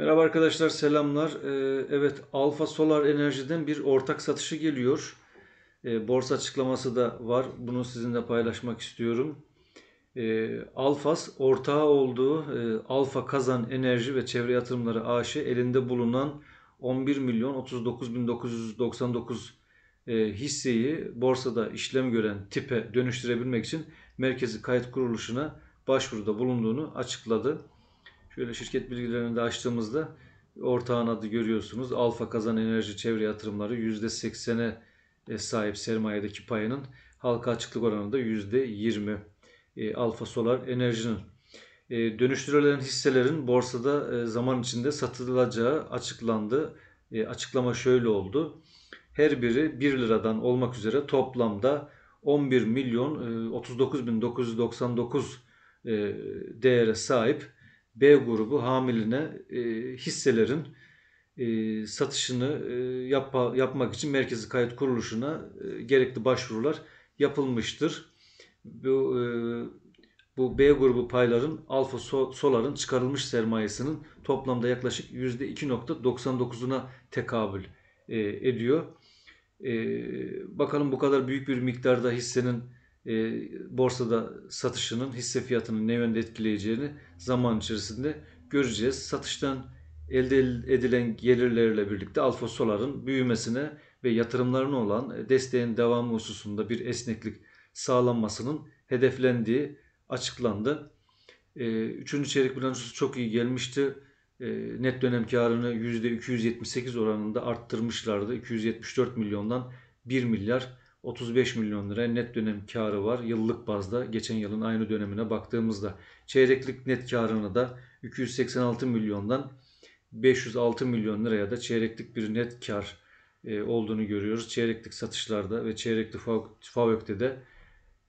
Merhaba arkadaşlar selamlar. Ee, evet Alfa Solar Enerji'den bir ortak satışı geliyor. Ee, borsa açıklaması da var. Bunu sizinle paylaşmak istiyorum. Ee, Alfas ortağı olduğu e, Alfa Kazan Enerji ve Çevre Yatırımları AŞ elinde bulunan 11 milyon 39.999 e, hisseyi borsada işlem gören tipe dönüştürebilmek için merkezi kayıt kuruluşuna başvuruda bulunduğunu açıkladı. Şöyle şirket bilgilerini de açtığımızda ortağın adı görüyorsunuz. Alfa Kazan Enerji Çevre Yatırımları %80'e e, sahip sermayedeki payının halka açıklık oranında %20. E, Alfa Solar Enerji'nin e, dönüştürülen hisselerin borsada e, zaman içinde satılacağı açıklandı. E, açıklama şöyle oldu. Her biri 1 liradan olmak üzere toplamda 11 milyon 39.999 e, e, değere sahip B grubu hamiline e, hisselerin e, satışını e, yapma, yapmak için Merkezi Kayıt Kuruluşu'na e, gerekli başvurular yapılmıştır. Bu, e, bu B grubu payların Alfa Solar'ın çıkarılmış sermayesinin toplamda yaklaşık %2.99'una tekabül e, ediyor. E, bakalım bu kadar büyük bir miktarda hissenin e, borsada satışının hisse fiyatının ne yönde etkileyeceğini zaman içerisinde göreceğiz. Satıştan elde edilen gelirlerle birlikte Alfa Solar'ın büyümesine ve yatırımlarına olan desteğin devamı hususunda bir esneklik sağlanmasının hedeflendiği açıklandı. E, üçüncü çeyrek bilançosu çok iyi gelmişti. E, net dönem karını %278 oranında arttırmışlardı. 274 milyondan 1 milyar 35 milyon lira net dönem karı var. Yıllık bazda geçen yılın aynı dönemine baktığımızda çeyreklik net karını da 286 milyondan 506 milyon liraya da çeyreklik bir net kar e, olduğunu görüyoruz. Çeyreklik satışlarda ve çeyreklik FAVÖK'te de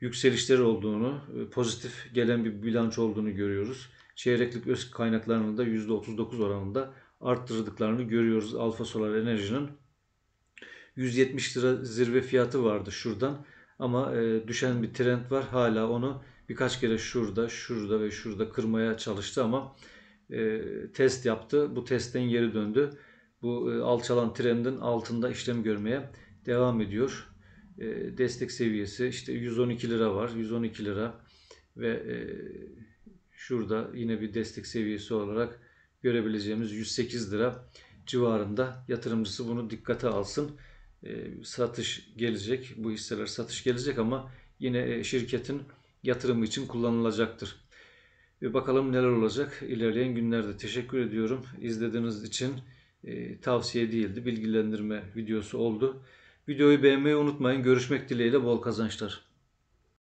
yükselişleri olduğunu, e, pozitif gelen bir bilanço olduğunu görüyoruz. Çeyreklik öz kaynaklarının da %39 oranında arttırdıklarını görüyoruz Alfa Solar Enerji'nin. 170 lira zirve fiyatı vardı şuradan. Ama e, düşen bir trend var. Hala onu birkaç kere şurada, şurada ve şurada kırmaya çalıştı ama e, test yaptı. Bu testten geri döndü. Bu e, alçalan trendin altında işlem görmeye devam ediyor. E, destek seviyesi işte 112 lira var. 112 lira ve e, şurada yine bir destek seviyesi olarak görebileceğimiz 108 lira civarında. Yatırımcısı bunu dikkate alsın. E, satış gelecek. Bu hisseler satış gelecek ama yine e, şirketin yatırımı için kullanılacaktır. E, bakalım neler olacak ilerleyen günlerde. Teşekkür ediyorum. İzlediğiniz için e, tavsiye değildi. Bilgilendirme videosu oldu. Videoyu beğenmeyi unutmayın. Görüşmek dileğiyle bol kazançlar.